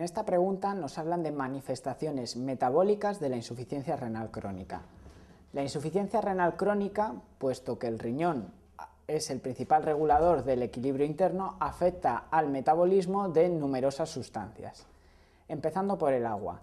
En esta pregunta nos hablan de manifestaciones metabólicas de la insuficiencia renal crónica. La insuficiencia renal crónica, puesto que el riñón es el principal regulador del equilibrio interno, afecta al metabolismo de numerosas sustancias. Empezando por el agua.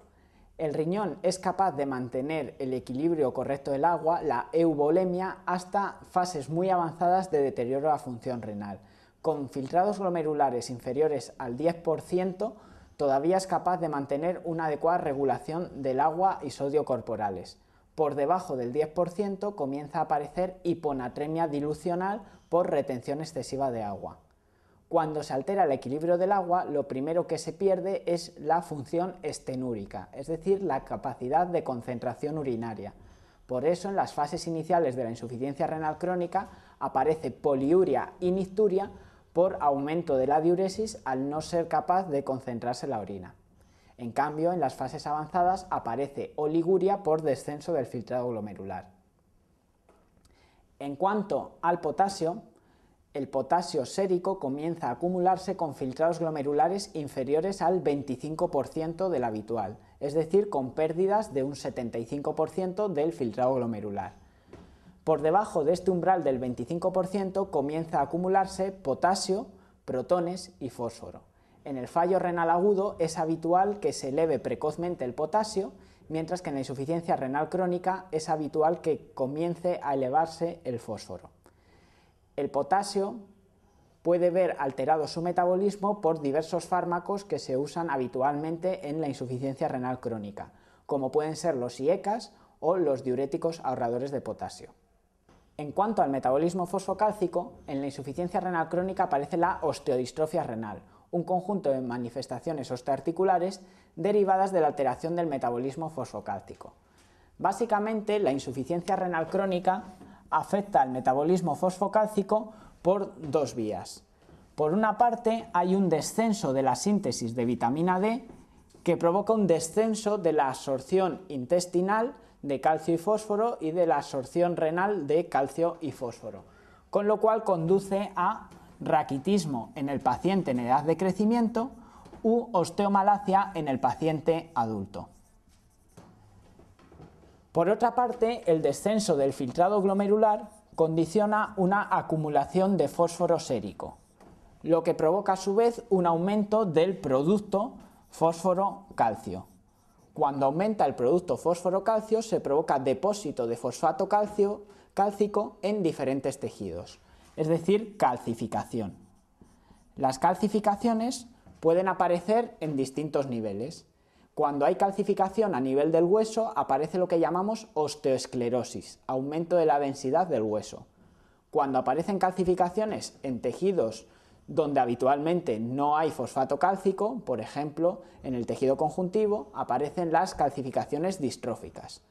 El riñón es capaz de mantener el equilibrio correcto del agua, la eubolemia, hasta fases muy avanzadas de deterioro de la función renal, con filtrados glomerulares inferiores al 10%, todavía es capaz de mantener una adecuada regulación del agua y sodio corporales. Por debajo del 10% comienza a aparecer hiponatremia dilucional por retención excesiva de agua. Cuando se altera el equilibrio del agua, lo primero que se pierde es la función estenúrica, es decir, la capacidad de concentración urinaria. Por eso, en las fases iniciales de la insuficiencia renal crónica aparece poliuria y nicturia por aumento de la diuresis al no ser capaz de concentrarse la orina. En cambio, en las fases avanzadas aparece oliguria por descenso del filtrado glomerular. En cuanto al potasio, el potasio sérico comienza a acumularse con filtrados glomerulares inferiores al 25% del habitual, es decir, con pérdidas de un 75% del filtrado glomerular. Por debajo de este umbral del 25% comienza a acumularse potasio, protones y fósforo. En el fallo renal agudo es habitual que se eleve precozmente el potasio, mientras que en la insuficiencia renal crónica es habitual que comience a elevarse el fósforo. El potasio puede ver alterado su metabolismo por diversos fármacos que se usan habitualmente en la insuficiencia renal crónica, como pueden ser los IECAS o los diuréticos ahorradores de potasio. En cuanto al metabolismo fosfocálcico, en la insuficiencia renal crónica aparece la osteodistrofia renal, un conjunto de manifestaciones osteoarticulares derivadas de la alteración del metabolismo fosfocálcico. Básicamente, la insuficiencia renal crónica afecta al metabolismo fosfocálcico por dos vías. Por una parte, hay un descenso de la síntesis de vitamina D que provoca un descenso de la absorción intestinal de calcio y fósforo y de la absorción renal de calcio y fósforo, con lo cual conduce a raquitismo en el paciente en edad de crecimiento u osteomalacia en el paciente adulto. Por otra parte, el descenso del filtrado glomerular condiciona una acumulación de fósforo sérico, lo que provoca a su vez un aumento del producto fósforo-calcio. Cuando aumenta el producto fósforo-calcio se provoca depósito de fosfato calcio, cálcico en diferentes tejidos, es decir, calcificación. Las calcificaciones pueden aparecer en distintos niveles. Cuando hay calcificación a nivel del hueso aparece lo que llamamos osteoesclerosis, aumento de la densidad del hueso. Cuando aparecen calcificaciones en tejidos donde habitualmente no hay fosfato cálcico, por ejemplo, en el tejido conjuntivo aparecen las calcificaciones distróficas.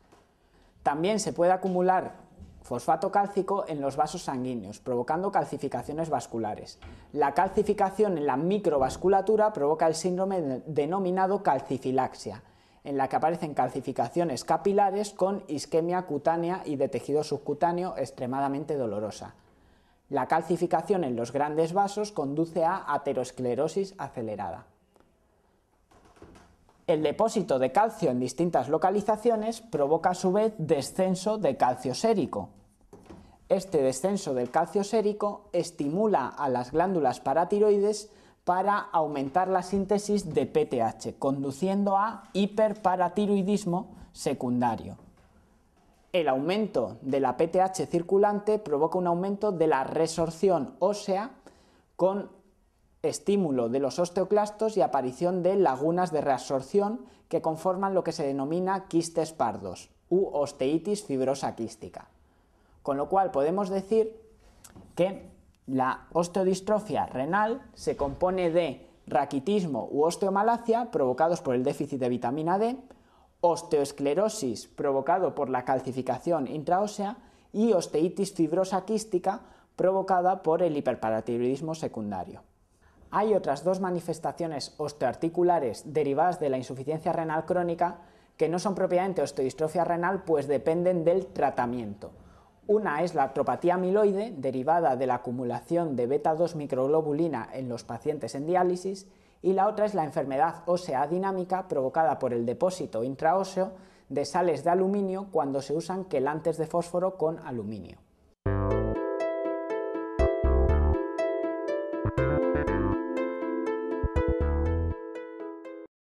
También se puede acumular fosfato cálcico en los vasos sanguíneos, provocando calcificaciones vasculares. La calcificación en la microvasculatura provoca el síndrome denominado calcifilaxia, en la que aparecen calcificaciones capilares con isquemia cutánea y de tejido subcutáneo extremadamente dolorosa. La calcificación en los grandes vasos conduce a aterosclerosis acelerada. El depósito de calcio en distintas localizaciones provoca a su vez descenso de calcio sérico. Este descenso del calcio sérico estimula a las glándulas paratiroides para aumentar la síntesis de PTH, conduciendo a hiperparatiroidismo secundario el aumento de la PTH circulante provoca un aumento de la resorción ósea con estímulo de los osteoclastos y aparición de lagunas de reabsorción que conforman lo que se denomina quistes pardos u osteitis fibrosa quística. Con lo cual podemos decir que la osteodistrofia renal se compone de raquitismo u osteomalacia provocados por el déficit de vitamina D, osteoesclerosis provocado por la calcificación intraósea y osteitis fibrosa quística provocada por el hiperparatiroidismo secundario. Hay otras dos manifestaciones osteoarticulares derivadas de la insuficiencia renal crónica que no son propiamente osteodistrofia renal pues dependen del tratamiento. Una es la atropatía amiloide derivada de la acumulación de beta-2 microglobulina en los pacientes en diálisis y la otra es la enfermedad ósea dinámica provocada por el depósito intraóseo de sales de aluminio cuando se usan quelantes de fósforo con aluminio.